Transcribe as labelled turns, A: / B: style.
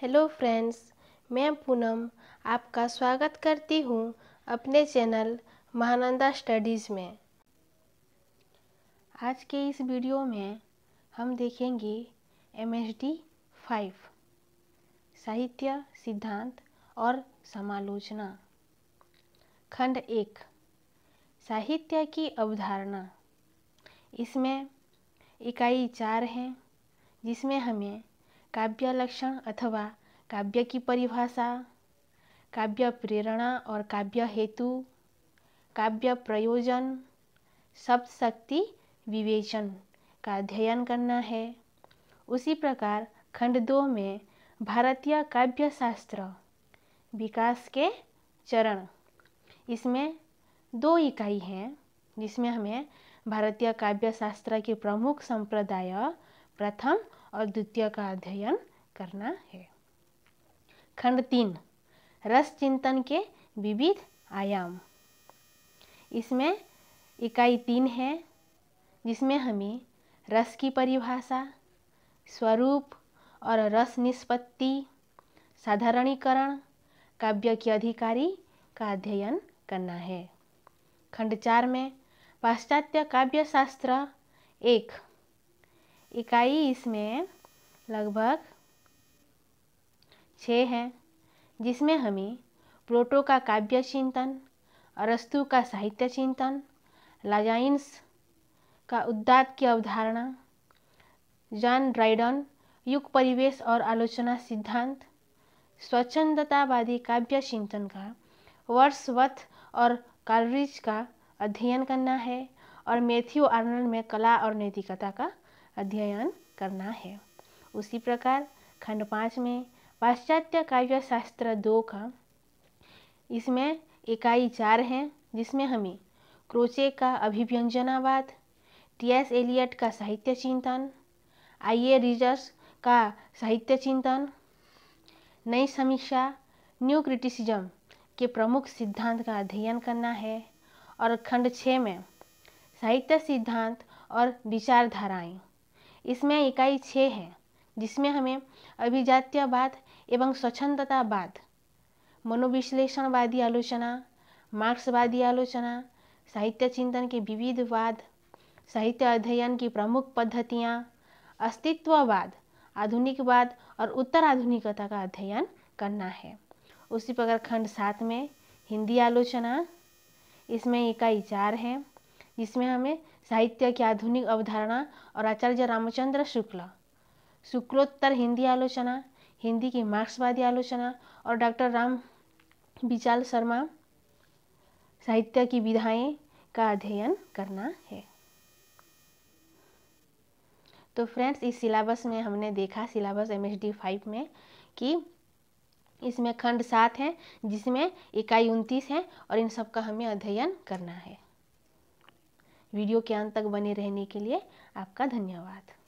A: hello friends मैं पूनम आपका स्वागत करती हूँ अपने चैनल महानंदा स्टडीज़ में आज के इस वीडियो में हम देखेंगे एम एस डी फाइव साहित्य सिद्धांत और समालोचना खंड एक साहित्य की अवधारणा इसमें इकाई चार हैं जिसमें हमें काव्य लक्षण अथवा काव्य की परिभाषा काव्य प्रेरणा और काव्य हेतु काव्य प्रयोजन शब्द शक्ति विवेचन का अध्ययन करना है उसी प्रकार खंड दो में भारतीय काव्य शास्त्र विकास के चरण इसमें दो इकाई हैं जिसमें हमें भारतीय काव्य शास्त्र के प्रमुख संप्रदाय प्रथम और द्वितीय का अध्ययन करना है खंड तीन रस चिंतन के विविध आयाम इसमें इकाई तीन है जिसमें हमें रस की परिभाषा स्वरूप और रस निष्पत्ति साधारणीकरण काव्य के अधिकारी का अध्ययन करना है खंड चार में पाश्चात्य काव्य शास्त्र एक इकाई इसमें लगभग छः हैं जिसमें हमें प्लोटो का काव्य चिंतन अरस्तु का साहित्य चिंतन लाजाइंस का उद्दात की अवधारणा जॉन ड्राइडन युग परिवेश और आलोचना सिद्धांत स्वच्छंदतावादी काव्य चिंतन का वर्षवत और कालरिज का अध्ययन करना है और मैथ्यू आर्नल्ड में कला और नैतिकता का अध्ययन करना है उसी प्रकार खंड पाँच में पाश्चात्य काव्य शास्त्र दो का इसमें इकाई चार है जिसमें हमें क्रोचे का अभिव्यंजनावाद टी एस एलियट का साहित्य चिंतन आई ए रिजर्स का साहित्य चिंतन नई समीक्षा न्यू क्रिटिसिज्म के प्रमुख सिद्धांत का अध्ययन करना है और खंड छः में साहित्य सिद्धांत और विचारधाराएं इसमें इकाई छः है जिसमें हमें अभिजात्यवाद एवं स्वच्छंदतावाद मनोविश्लेषणवादी आलोचना मार्क्सवादी आलोचना साहित्य चिंतन के विविध वाद साहित्य अध्ययन की प्रमुख पद्धतियाँ अस्तित्ववाद आधुनिकवाद और उत्तर आधुनिकता का अध्ययन करना है उसी प्रकार खंड सात में हिंदी आलोचना इसमें इकाई चार है जिसमें हमें साहित्य की आधुनिक अवधारणा और आचार्य रामचंद्र शुक्ल शुक्लोत्तर हिंदी आलोचना हिंदी की मार्क्सवादी आलोचना और डॉक्टर राम विचाल शर्मा साहित्य की विधाएं का अध्ययन करना है तो फ्रेंड्स इस सिलेबस में हमने देखा syllabus M H D five में कि इसमें खंड सात है जिसमें इकाई उनतीस है और इन सब का हमें अध्ययन करना है वीडियो के अंत तक बने रहने के लिए आपका धन्यवाद